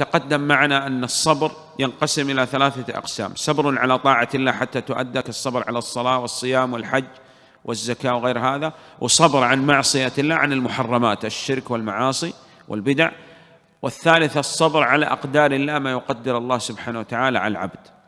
تقدم معنا أن الصبر ينقسم إلى ثلاثة أقسام صبر على طاعة الله حتى تؤدى كالصبر على الصلاة والصيام والحج والزكاة وغير هذا وصبر عن معصية الله عن المحرمات الشرك والمعاصي والبدع والثالث الصبر على أقدار الله ما يقدر الله سبحانه وتعالى على العبد